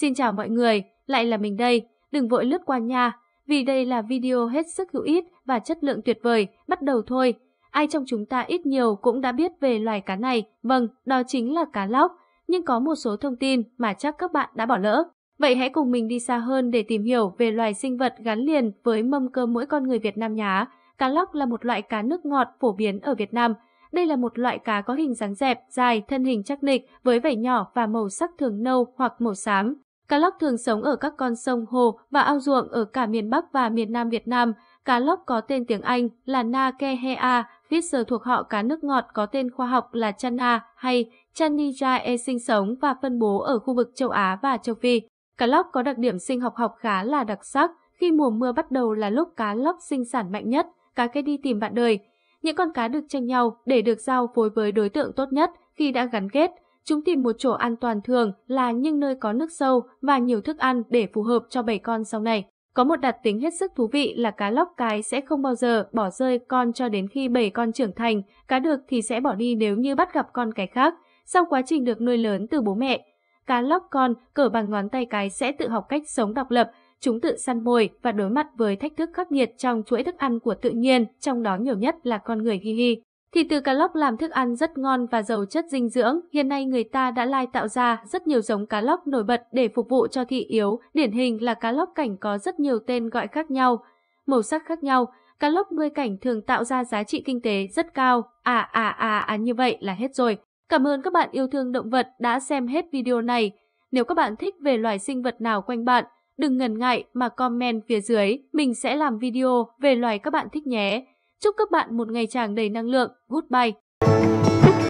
Xin chào mọi người, lại là mình đây, đừng vội lướt qua nha, vì đây là video hết sức hữu ích và chất lượng tuyệt vời, bắt đầu thôi. Ai trong chúng ta ít nhiều cũng đã biết về loài cá này, vâng, đó chính là cá lóc, nhưng có một số thông tin mà chắc các bạn đã bỏ lỡ. Vậy hãy cùng mình đi xa hơn để tìm hiểu về loài sinh vật gắn liền với mâm cơm mỗi con người Việt Nam nhá. Cá lóc là một loại cá nước ngọt phổ biến ở Việt Nam. Đây là một loại cá có hình dáng dẹp, dài, thân hình chắc nịch với vảy nhỏ và màu sắc thường nâu hoặc màu xám. Cá lóc thường sống ở các con sông hồ và ao ruộng ở cả miền Bắc và miền Nam Việt Nam. Cá lóc có tên tiếng Anh là Nakehea, Fisher thuộc họ cá nước ngọt có tên khoa học là Channa hay Chanidae sinh sống và phân bố ở khu vực châu Á và châu Phi. Cá lóc có đặc điểm sinh học học khá là đặc sắc, khi mùa mưa bắt đầu là lúc cá lóc sinh sản mạnh nhất, cá cái đi tìm bạn đời. Những con cá được tranh nhau để được giao phối với đối tượng tốt nhất khi đã gắn kết, Chúng tìm một chỗ an toàn thường là những nơi có nước sâu và nhiều thức ăn để phù hợp cho bảy con sau này. Có một đặc tính hết sức thú vị là cá lóc cái sẽ không bao giờ bỏ rơi con cho đến khi bảy con trưởng thành, cá được thì sẽ bỏ đi nếu như bắt gặp con cái khác, sau quá trình được nuôi lớn từ bố mẹ. Cá lóc con cỡ bằng ngón tay cái sẽ tự học cách sống độc lập, chúng tự săn mồi và đối mặt với thách thức khắc nghiệt trong chuỗi thức ăn của tự nhiên, trong đó nhiều nhất là con người hi hi. Thì từ cá lóc làm thức ăn rất ngon và giàu chất dinh dưỡng, hiện nay người ta đã lai tạo ra rất nhiều giống cá lóc nổi bật để phục vụ cho thị yếu. Điển hình là cá lóc cảnh có rất nhiều tên gọi khác nhau, màu sắc khác nhau. Cá lóc nuôi cảnh thường tạo ra giá trị kinh tế rất cao. À à à à như vậy là hết rồi. Cảm ơn các bạn yêu thương động vật đã xem hết video này. Nếu các bạn thích về loài sinh vật nào quanh bạn, đừng ngần ngại mà comment phía dưới. Mình sẽ làm video về loài các bạn thích nhé. Chúc các bạn một ngày tràn đầy năng lượng. Goodbye!